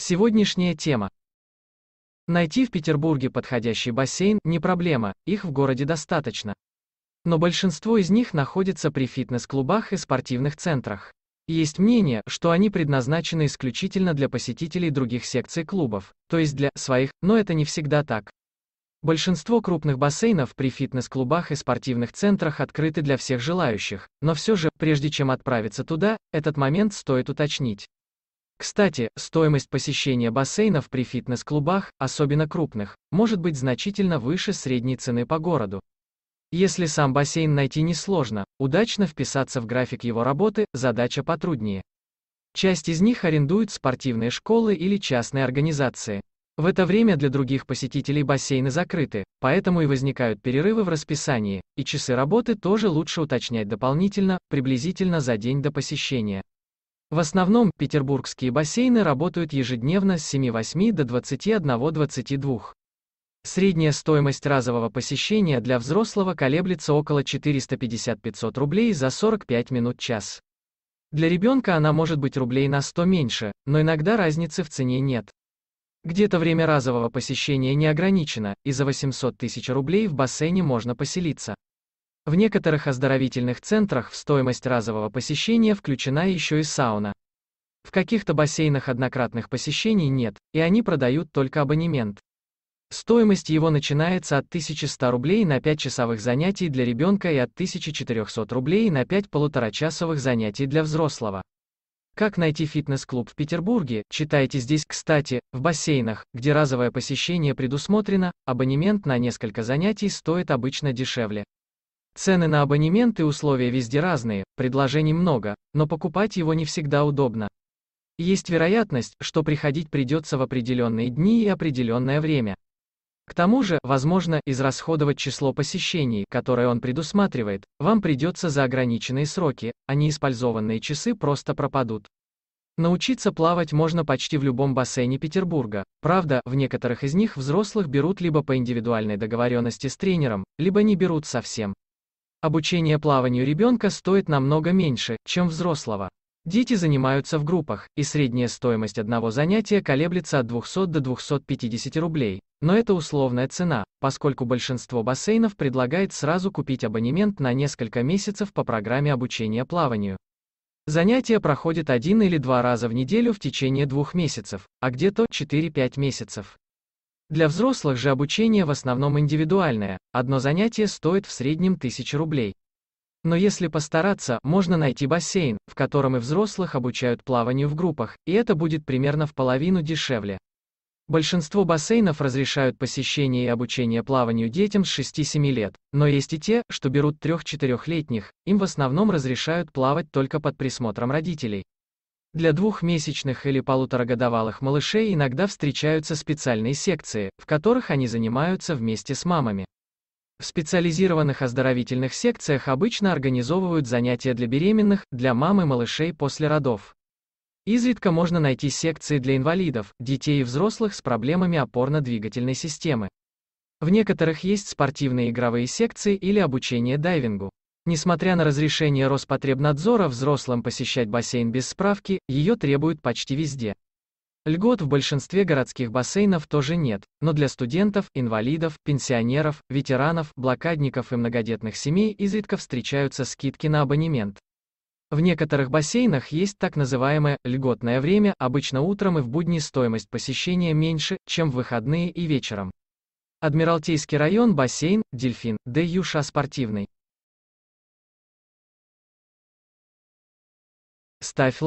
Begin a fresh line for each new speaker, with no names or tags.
Сегодняшняя тема. Найти в Петербурге подходящий бассейн не проблема, их в городе достаточно. Но большинство из них находится при фитнес-клубах и спортивных центрах. Есть мнение, что они предназначены исключительно для посетителей других секций клубов, то есть для своих, но это не всегда так. Большинство крупных бассейнов при фитнес-клубах и спортивных центрах открыты для всех желающих, но все же, прежде чем отправиться туда, этот момент стоит уточнить. Кстати, стоимость посещения бассейнов при фитнес-клубах, особенно крупных, может быть значительно выше средней цены по городу. Если сам бассейн найти несложно, удачно вписаться в график его работы, задача потруднее. Часть из них арендуют спортивные школы или частные организации. В это время для других посетителей бассейны закрыты, поэтому и возникают перерывы в расписании, и часы работы тоже лучше уточнять дополнительно, приблизительно за день до посещения. В основном, петербургские бассейны работают ежедневно с 7-8 до 21-22. Средняя стоимость разового посещения для взрослого колеблется около 450-500 рублей за 45 минут час. Для ребенка она может быть рублей на 100 меньше, но иногда разницы в цене нет. Где-то время разового посещения не ограничено, и за 800 тысяч рублей в бассейне можно поселиться. В некоторых оздоровительных центрах в стоимость разового посещения включена еще и сауна. В каких-то бассейнах однократных посещений нет, и они продают только абонемент. Стоимость его начинается от 1100 рублей на 5 часовых занятий для ребенка и от 1400 рублей на 5 полуторачасовых занятий для взрослого. Как найти фитнес-клуб в Петербурге, читайте здесь, кстати, в бассейнах, где разовое посещение предусмотрено, абонемент на несколько занятий стоит обычно дешевле. Цены на абонементы и условия везде разные, предложений много, но покупать его не всегда удобно. Есть вероятность, что приходить придется в определенные дни и определенное время. К тому же, возможно, израсходовать число посещений, которое он предусматривает, вам придется за ограниченные сроки, а неиспользованные часы просто пропадут. Научиться плавать можно почти в любом бассейне Петербурга. Правда, в некоторых из них взрослых берут либо по индивидуальной договоренности с тренером, либо не берут совсем. Обучение плаванию ребенка стоит намного меньше, чем взрослого. Дети занимаются в группах, и средняя стоимость одного занятия колеблется от 200 до 250 рублей. Но это условная цена, поскольку большинство бассейнов предлагает сразу купить абонемент на несколько месяцев по программе обучения плаванию. Занятия проходят один или два раза в неделю в течение двух месяцев, а где-то 4-5 месяцев. Для взрослых же обучение в основном индивидуальное, одно занятие стоит в среднем 1000 рублей. Но если постараться, можно найти бассейн, в котором и взрослых обучают плаванию в группах, и это будет примерно в половину дешевле. Большинство бассейнов разрешают посещение и обучение плаванию детям с 6-7 лет, но есть и те, что берут 3-4-летних, им в основном разрешают плавать только под присмотром родителей. Для двухмесячных или полуторагодовалых малышей иногда встречаются специальные секции, в которых они занимаются вместе с мамами. В специализированных оздоровительных секциях обычно организовывают занятия для беременных, для мам и малышей после родов. Изредка можно найти секции для инвалидов, детей и взрослых с проблемами опорно-двигательной системы. В некоторых есть спортивные игровые секции или обучение дайвингу. Несмотря на разрешение Роспотребнадзора взрослым посещать бассейн без справки, ее требуют почти везде. Льгот в большинстве городских бассейнов тоже нет, но для студентов, инвалидов, пенсионеров, ветеранов, блокадников и многодетных семей изредка встречаются скидки на абонемент. В некоторых бассейнах есть так называемое «льготное время», обычно утром и в будни стоимость посещения меньше, чем в выходные и вечером. Адмиралтейский район, бассейн, дельфин, Д. Юша спортивный. ставь лайк.